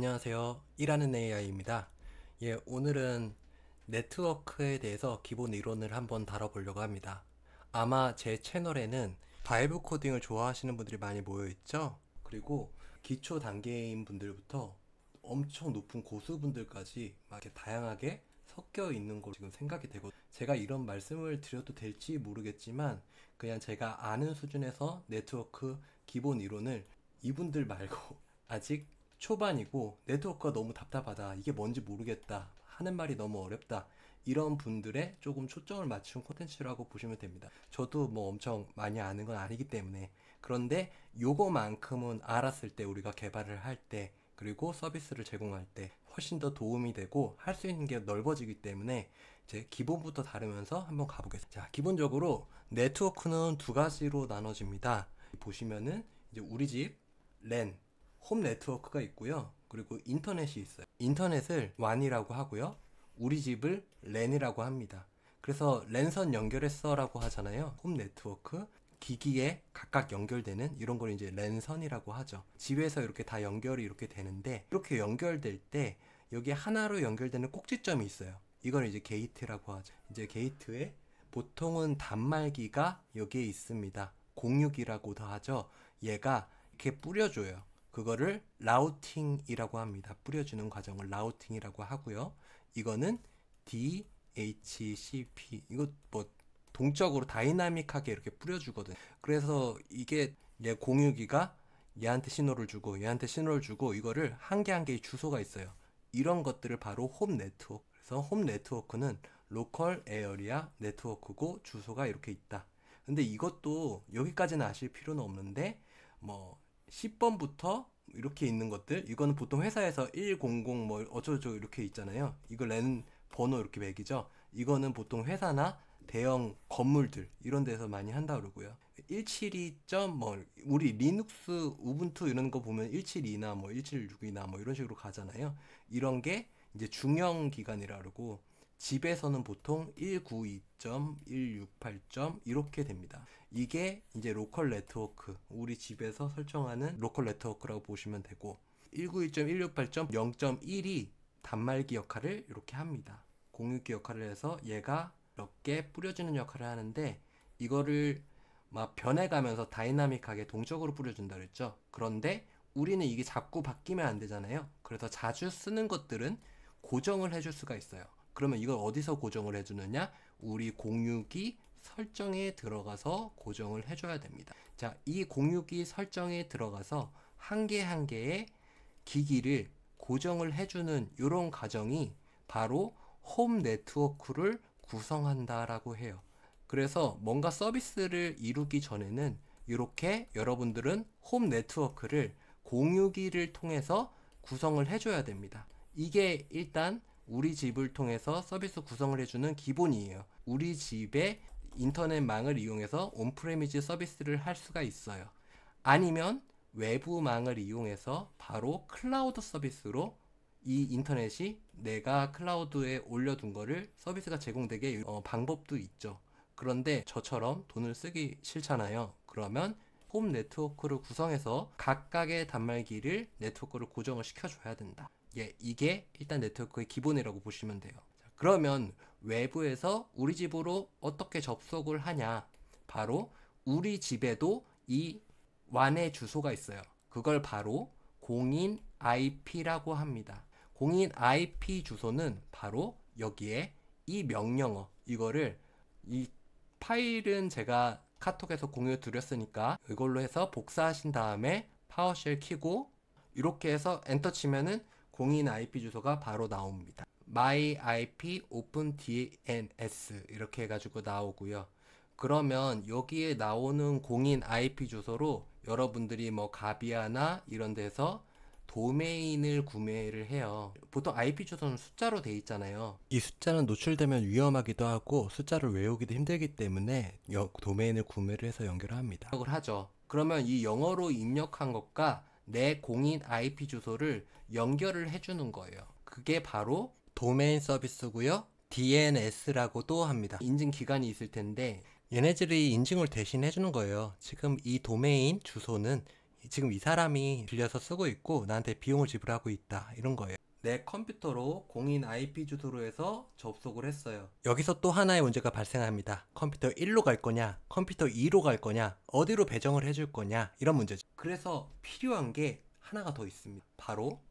안녕하세요. 일하는 AI입니다. 예, 오늘은 네트워크에 대해서 기본 이론을 한번 다뤄보려고 합니다. 아마 제 채널에는 바이브 코딩을 좋아하시는 분들이 많이 모여있죠? 그리고 기초 단계인 분들부터 엄청 높은 고수분들까지 막 이렇게 다양하게 섞여 있는 걸 지금 생각이 되고 제가 이런 말씀을 드려도 될지 모르겠지만 그냥 제가 아는 수준에서 네트워크 기본 이론을 이분들 말고 아직 초반이고 네트워크가 너무 답답하다 이게 뭔지 모르겠다 하는 말이 너무 어렵다 이런 분들의 조금 초점을 맞춘 콘텐츠라고 보시면 됩니다 저도 뭐 엄청 많이 아는 건 아니기 때문에 그런데 요거만큼은 알았을 때 우리가 개발을 할 때 그리고 서비스를 제공할 때 훨씬 더 도움이 되고 할 수 있는 게 넓어지기 때문에 이제 기본부터 다루면서 한번 가보겠습니다 자 기본적으로 네트워크는 두 가지로 나눠집니다 보시면은 이제 우리 집, 랜홈 네트워크가 있고요. 그리고 인터넷이 있어요. 인터넷을 완이라고 하고요. 우리 집을 랜이라고 합니다. 그래서 랜선 연결했어라고 하잖아요. 홈 네트워크 기기에 각각 연결되는 이런 걸 이제 랜선이라고 하죠. 집에서 이렇게 다 연결이 이렇게 되는데 이렇게 연결될 때 여기 하나로 연결되는 꼭지점이 있어요. 이걸 이제 게이트라고 하죠. 이제 게이트에 보통은 단말기가 여기에 있습니다. 공유이라고도 하죠. 얘가 이렇게 뿌려줘요. 그거를 라우팅이라고 합니다. 뿌려주는 과정을 라우팅이라고 하고요. 이거는 DHCP 이거 뭐 동적으로 다이나믹하게 이렇게 뿌려주거든. 그래서 이게 얘 공유기가 얘한테 신호를 주고 얘한테 신호를 주고 이거를 한 개 한 개의 주소가 있어요. 이런 것들을 바로 홈 네트워크. 그래서 홈 네트워크는 로컬 에어리아 네트워크고 주소가 이렇게 있다. 근데 이것도 여기까지는 아실 필요는 없는데 뭐 10번부터 이렇게 있는 것들 이거는 보통 회사에서 100 뭐 어쩌고저쩌고 이렇게 있잖아요. 이걸낸 번호 이렇게 매기죠. 이거는 보통 회사나 대형 건물들 이런 데서 많이 한다 그러고요. 172.뭐 우리 리눅스 우분투 이런 거 보면 172나 뭐 176이나 뭐 이런 식으로 가잖아요. 이런 게 이제 중형 기간이라 그러고 집에서는 보통 1 9 2 1 6 8 이렇게 됩니다. 이게 이제 로컬 네트워크, 우리 집에서 설정하는 로컬 네트워크라고 보시면 되고 192.168.0.1이 단말기 역할을 이렇게 합니다. 공유기 역할을 해서 얘가 이렇게 뿌려주는 역할을 하는데 이거를 막 변해가면서 다이나믹하게 동적으로 뿌려준다 그랬죠. 그런데 우리는 이게 자꾸 바뀌면 안 되잖아요. 그래서 자주 쓰는 것들은 고정을 해줄 수가 있어요. 그러면 이걸 어디서 고정을 해주느냐? 우리 공유기 설정에 들어가서 고정을 해줘야 됩니다. 자, 이 공유기 설정에 들어가서 한 개 한 개의 기기를 고정을 해주는 이런 과정이 바로 홈 네트워크를 구성한다라고 해요. 그래서 뭔가 서비스를 이루기 전에는 이렇게 여러분들은 홈 네트워크를 공유기를 통해서 구성을 해줘야 됩니다. 이게 일단 우리 집을 통해서 서비스 구성을 해주는 기본이에요. 우리 집에 인터넷망을 이용해서 온프레미즈 서비스를 할 수가 있어요. 아니면 외부망을 이용해서 바로 클라우드 서비스로 이 인터넷이 내가 클라우드에 올려둔 거를 서비스가 제공되게 어, 방법도 있죠. 그런데 저처럼 돈을 쓰기 싫잖아요. 그러면 홈 네트워크를 구성해서 각각의 단말기를 네트워크를 고정을 시켜줘야 된다. 예, 이게 일단 네트워크의 기본이라고 보시면 돼요. 자, 그러면 외부에서 우리 집으로 어떻게 접속을 하냐? 바로 우리 집에도 이 완의 주소가 있어요. 그걸 바로 공인 IP라고 합니다. 공인 IP 주소는 바로 여기에 이 명령어 이거를 이 파일은 제가 카톡에서 공유 드렸으니까 이걸로 해서 복사하신 다음에 파워쉘 키고 이렇게 해서 엔터 치면은 공인 IP 주소가 바로 나옵니다. my ip open dns 이렇게 해가지고 나오고요. 그러면 여기에 나오는 공인 IP 주소로 여러분들이 뭐 가비아나 이런 데서 도메인을 구매를 해요. 보통 IP 주소는 숫자로 돼 있잖아요. 이 숫자는 노출되면 위험하기도 하고 숫자를 외우기도 힘들기 때문에 도메인을 구매를 해서 연결 합니다. 음. 하죠. 그러면 이 영어로 입력한 것과 내 공인 IP 주소를 연결을 해주는 거예요. 그게 바로 도메인 서비스고요. DNS라고도 합니다. 인증 기간이 있을 텐데 얘네들이 인증을 대신 해주는 거예요. 지금 이 도메인 주소는 지금 이 사람이 빌려서 쓰고 있고 나한테 비용을 지불하고 있다 이런 거예요. 내 컴퓨터로 공인 IP 주소로 해서 접속을 했어요. 여기서 또 하나의 문제가 발생합니다. 컴퓨터 1로 갈 거냐, 컴퓨터 2로 갈 거냐, 어디로 배정을 해줄 거냐 이런 문제죠. 그래서 필요한 게 하나가 더 있습니다. 바로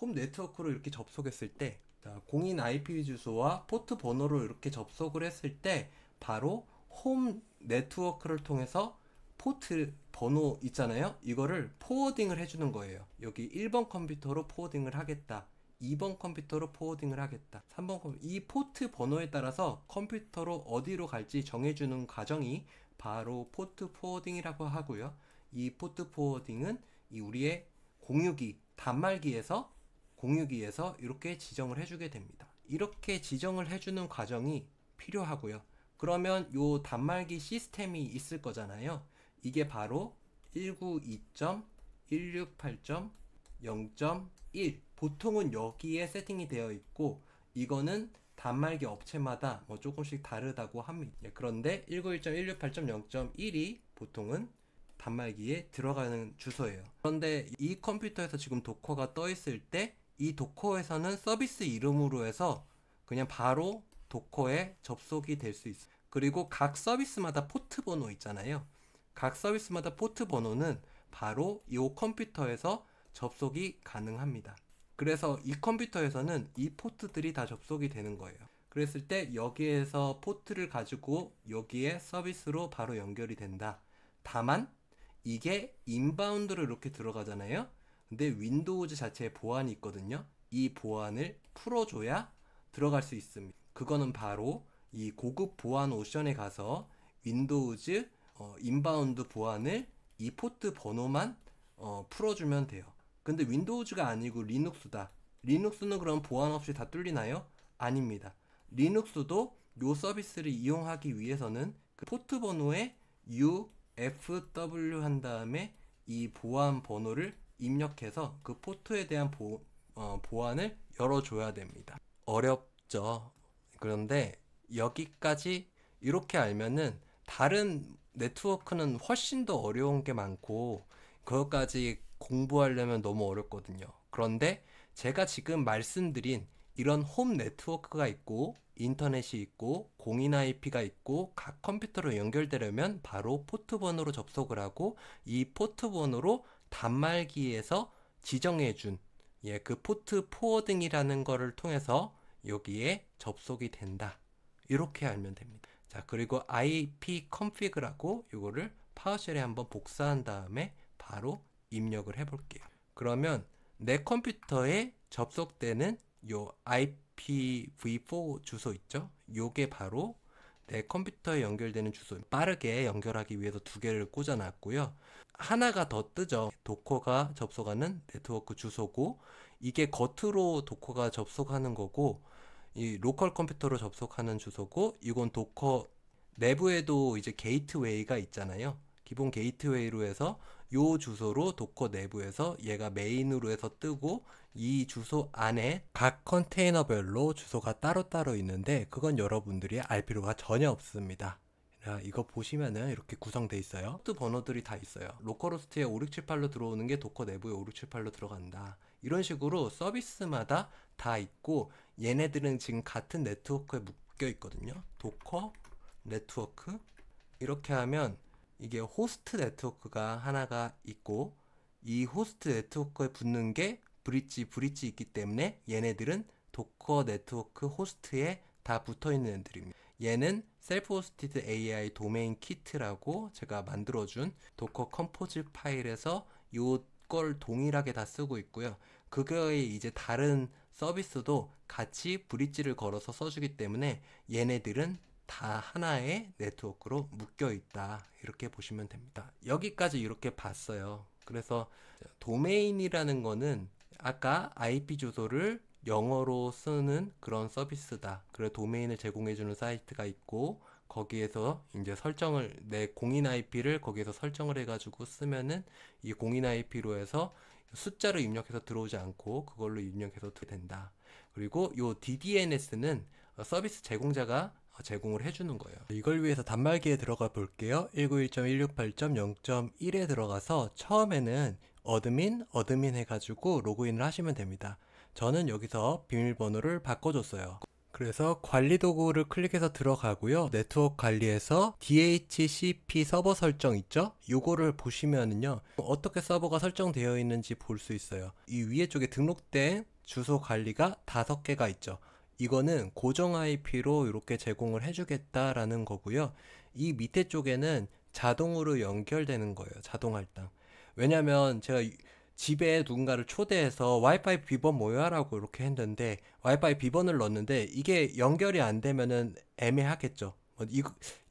홈 네트워크로 이렇게 접속했을 때 공인 IP 주소와 포트 번호로 이렇게 접속을 했을 때 바로 홈 네트워크를 통해서 포트 번호 있잖아요. 이거를 포워딩을 해주는 거예요. 여기 1번 컴퓨터로 포워딩을 하겠다. 2번 컴퓨터로 포워딩을 하겠다. 3번 컴퓨터. 이 포트 번호에 따라서 컴퓨터로 어디로 갈지 정해주는 과정이 바로 포트 포워딩이라고 하고요. 이 포트 포워딩은 이 우리의 공유기 단말기에서 공유기에서 이렇게 지정을 해주게 됩니다. 이렇게 지정을 해주는 과정이 필요하고요. 그러면 요 단말기 시스템이 있을 거잖아요. 이게 바로 192.168.0.1 보통은 여기에 세팅이 되어 있고 이거는 단말기 업체마다 뭐 조금씩 다르다고 합니다. 예, 그런데 1 9 2 1 6 8 0 1이 보통은 단말기에 들어가는 주소예요. 그런데 이 컴퓨터에서 지금 도커가 떠 있을 때 이 도커에서는 서비스 이름으로 해서 그냥 바로 도커에 접속이 될 수 있어요. 그리고 각 서비스마다 포트 번호 있잖아요. 각 서비스마다 포트 번호는 바로 이 컴퓨터에서 접속이 가능합니다. 그래서 이 컴퓨터에서는 이 포트들이 다 접속이 되는 거예요. 그랬을 때 여기에서 포트를 가지고 여기에 서비스로 바로 연결이 된다. 다만 이게 인바운드로 이렇게 들어가잖아요. 근데 윈도우즈 자체에 보안이 있거든요. 이 보안을 풀어줘야 들어갈 수 있습니다. 그거는 바로 이 고급 보안 옵션에 가서 윈도우즈 어, 인바운드 보안을 이 포트 번호만 어, 풀어주면 돼요. 근데 윈도우즈가 아니고 리눅스다. 리눅스는 그럼 보안 없이 다 뚫리나요? 아닙니다. 리눅스도 요 서비스를 이용하기 위해서는 그 포트 번호에 U FW 한 다음에 이 보안 번호를 입력해서 그 포트에 대한 보, 어, 보안을 열어줘야 됩니다. 어렵죠. 그런데 여기까지 이렇게 알면은 다른 네트워크는 훨씬 더 어려운 게 많고 그것까지 공부하려면 너무 어렵거든요. 그런데 제가 지금 말씀드린 이런 홈 네트워크가 있고 인터넷이 있고 공인 IP가 있고 각 컴퓨터로 연결되려면 바로 포트번호로 접속을 하고 이 포트번호로 단말기에서 지정해준 예, 그 포트 포워딩이라는 거를 통해서 여기에 접속이 된다. 이렇게 알면 됩니다. 자, 그리고 IP config라고 이거를 파워쉘에 한번 복사한 다음에 바로 입력을 해 볼게요. 그러면 내 컴퓨터에 접속되는 요 IPv4 주소 있죠? 요게 바로 내 컴퓨터에 연결되는 주소 빠르게 연결하기 위해서 두 개를 꽂아놨고요. 하나가 더 뜨죠. 도커가 접속하는 네트워크 주소고 이게 겉으로 도커가 접속하는 거고 이 로컬 컴퓨터로 접속하는 주소고 이건 도커 내부에도 이제 게이트웨이가 있잖아요. 기본 게이트웨이로 해서 요 주소로 도커 내부에서 얘가 메인으로 해서 뜨고 이 주소 안에 각 컨테이너별로 주소가 따로따로 있는데 그건 여러분들이 알 필요가 전혀 없습니다. 이거 보시면은 이렇게 구성돼 있어요. 또 번호들이 다 있어요. 로컬호스트에 5678로 들어오는 게 도커 내부에 5678로 들어간다. 이런 식으로 서비스마다 다 있고 얘네들은 지금 같은 네트워크에 묶여 있거든요. 도커, 네트워크 이렇게 하면 이게 호스트 네트워크가 하나가 있고 이 호스트 네트워크에 붙는 게 브릿지 브릿지 있기 때문에 얘네들은 도커 네트워크 호스트에 다 붙어 있는 애들입니다. 얘는 셀프 호스티드 AI 도메인 키트라고 제가 만들어준 도커 컴포즈 파일에서 요걸 동일하게 다 쓰고 있고요. 그거에 이제 다른 서비스도 같이 브릿지를 걸어서 써주기 때문에 얘네들은 다 하나의 네트워크로 묶여 있다. 이렇게 보시면 됩니다. 여기까지 이렇게 봤어요. 그래서 도메인이라는 거는 아까 IP 주소를 영어로 쓰는 그런 서비스다. 그래 도메인을 제공해주는 사이트가 있고 거기에서 이제 설정을 내 공인 IP를 거기에서 설정을 해가지고 쓰면은 이 공인 IP로 해서 숫자로 입력해서 들어오지 않고 그걸로 입력해서 된다. 그리고 요 DDNS는 서비스 제공자가 제공을 해주는 거예요. 이걸 위해서 단말기에 들어가 볼게요. 191.168.0.1에 들어가서 처음에는 어드민, 어드민 해가지고 로그인을 하시면 됩니다. 저는 여기서 비밀번호를 바꿔줬어요. 그래서 관리 도구를 클릭해서 들어가고요. 네트워크 관리에서 DHCP 서버 설정 있죠? 이거를 보시면은요. 어떻게 서버가 설정되어 있는지 볼 수 있어요. 이 위에 쪽에 등록된 주소 관리가 다섯 개가 있죠. 이거는 고정 IP로 이렇게 제공을 해주겠다라는 거고요. 이 밑에 쪽에는 자동으로 연결되는 거예요. 자동 할당. 왜냐면 제가 집에 누군가를 초대해서 와이파이 비번 모여라고 이렇게 했는데 와이파이 비번을 넣었는데 이게 연결이 안 되면은 애매하겠죠. 뭐 이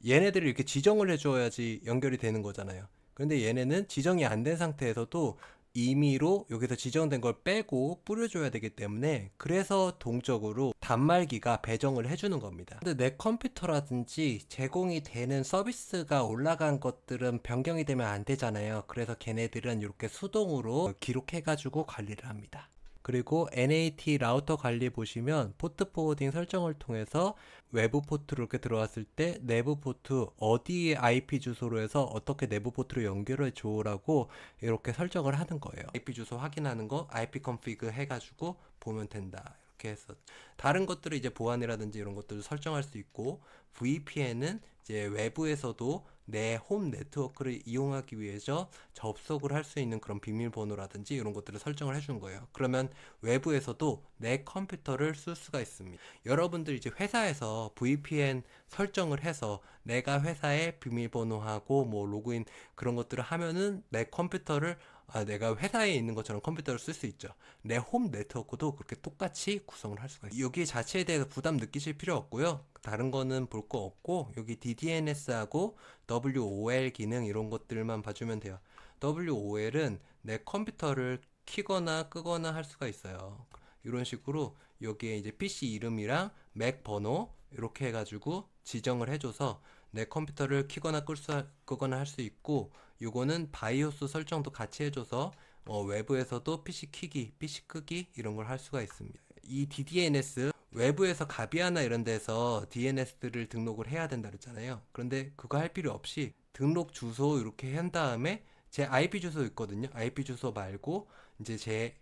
얘네들을 이렇게 지정을 해줘야지 연결이 되는 거잖아요. 근데 얘네는 지정이 안 된 상태에서도 임의로 여기서 지정된 걸 빼고 뿌려줘야 되기 때문에 그래서 동적으로 단말기가 배정을 해주는 겁니다. 근데 내 컴퓨터라든지 제공이 되는 서비스가 올라간 것들은 변경이 되면 안 되잖아요. 그래서 걔네들은 이렇게 수동으로 기록해가지고 관리를 합니다. 그리고 NAT 라우터 관리 보시면 포트 포워딩 설정을 통해서 외부 포트로 이렇게 들어왔을 때 내부 포트 어디에 IP 주소로 해서 어떻게 내부 포트로 연결해 줘라고 이렇게 설정을 하는 거예요. IP 주소 확인하는 거 IP 컨피그 해가지고 보면 된다. 그렇게 했었. 다른 것들을 이제 보안이라든지 이런 것들을 설정할 수 있고 VPN은 이제 외부에서도 내 홈 네트워크를 이용하기 위해서 접속을 할 수 있는 그런 비밀번호라든지 이런 것들을 설정을 해 준 거예요. 그러면 외부에서도 내 컴퓨터를 쓸 수가 있습니다. 여러분들 이제 회사에서 VPN 설정을 해서 내가 회사의 비밀번호하고 뭐 로그인 그런 것들을 하면은 내 컴퓨터를 아, 내가 회사에 있는 것처럼 컴퓨터를 쓸 수 있죠. 내 홈 네트워크도 그렇게 똑같이 구성을 할 수가 있어요. 여기 자체에 대해서 부담 느끼실 필요 없고요. 다른 거는 볼 거 없고 여기 DDNS하고 WOL 기능 이런 것들만 봐주면 돼요. WOL은 내 컴퓨터를 키거나 끄거나 할 수가 있어요. 이런 식으로 여기에 이제 PC 이름이랑 맥 번호 이렇게 해가지고 지정을 해줘서 내 컴퓨터를 키거나 끌 수, 끄거나 할 수 있고 요거는 바이오스 설정도 같이 해줘서 어, 외부에서도 PC 키기, PC 끄기 이런 걸 할 수가 있습니다. 이 DDNS 외부에서 가비아나 이런 데서 DNS를 등록을 해야 된다 그랬잖아요. 그런데 그거 할 필요 없이 등록 주소 이렇게 한 다음에 제 IP 주소 있거든요. IP 주소 말고 이제 제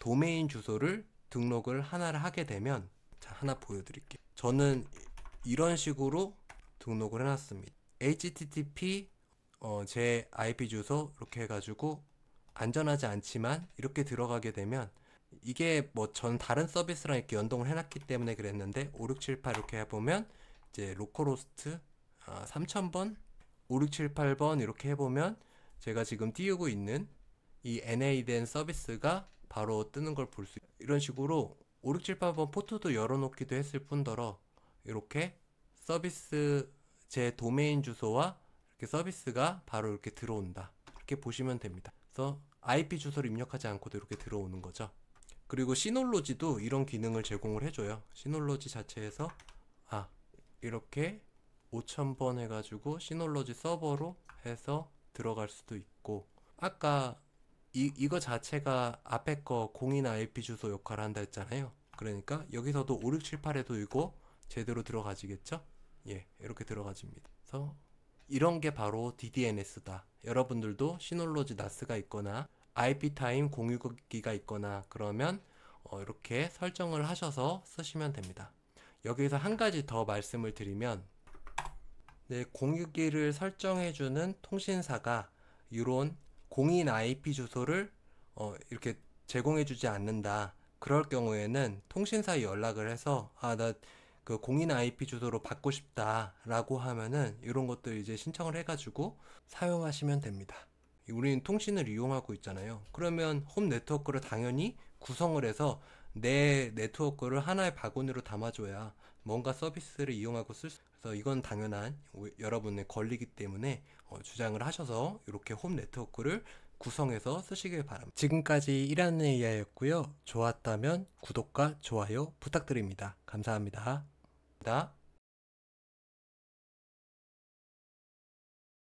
도메인 주소를 등록을 하나를 하게 되면 자, 하나 보여드릴게요. 저는 이런 식으로 등록을 해놨습니다. http 어, 제 IP 주소 이렇게 해가지고 안전하지 않지만 이렇게 들어가게 되면 이게 뭐 전 다른 서비스랑 이렇게 연동을 해놨기 때문에 그랬는데 5678 이렇게 해보면 이제 로컬호스트 아, 3000번 5678번 이렇게 해보면 제가 지금 띄우고 있는 이 NA된 서비스가 바로 뜨는 걸 볼수 이런 식으로 5678번 포트도 열어놓기도 했을 뿐더러 이렇게 서비스 제 도메인 주소와 이렇게 서비스가 바로 이렇게 들어온다. 이렇게 보시면 됩니다. 그래서 IP 주소를 입력하지 않고도 이렇게 들어오는 거죠. 그리고 시놀로지도 이런 기능을 제공을 해줘요. 시놀로지 자체에서 아 이렇게 5,000번 해가지고 시놀로지 서버로 해서 들어갈 수도 있고 아까 이, 이거 자체가 앞에 거 공인 IP 주소 역할을 한다 했잖아요. 그러니까 여기서도 5678에도 이거 제대로 들어가지겠죠? 예, 이렇게 들어가집니다. 그래서 이런 게 바로 DDNS다. 여러분들도 시놀로지 나스가 있거나 IP 타임 공유기가 있거나 그러면 어, 이렇게 설정을 하셔서 쓰시면 됩니다. 여기에서 한 가지 더 말씀을 드리면 네, 공유기를 설정해주는 통신사가 이런 공인 IP 주소를 어, 이렇게 제공해주지 않는다. 그럴 경우에는 통신사에 연락을 해서 아나 그 공인 IP 주소로 받고 싶다라고 하면은 이런 것들 이제 신청을 해가지고 사용하시면 됩니다. 우리는 통신을 이용하고 있잖아요. 그러면 홈 네트워크를 당연히 구성을 해서 내 네트워크를 하나의 바구니로 담아줘야 뭔가 서비스를 이용하고 쓸 수, 그래서 이건 당연한 여러분의 권리기 이 때문에 어, 주장을 하셔서 이렇게 홈 네트워크를 구성해서 쓰시길 바랍니다. 지금까지 1안의 이야였고요. 좋았다면 구독과 좋아요 부탁드립니다. 감사합니다. 니다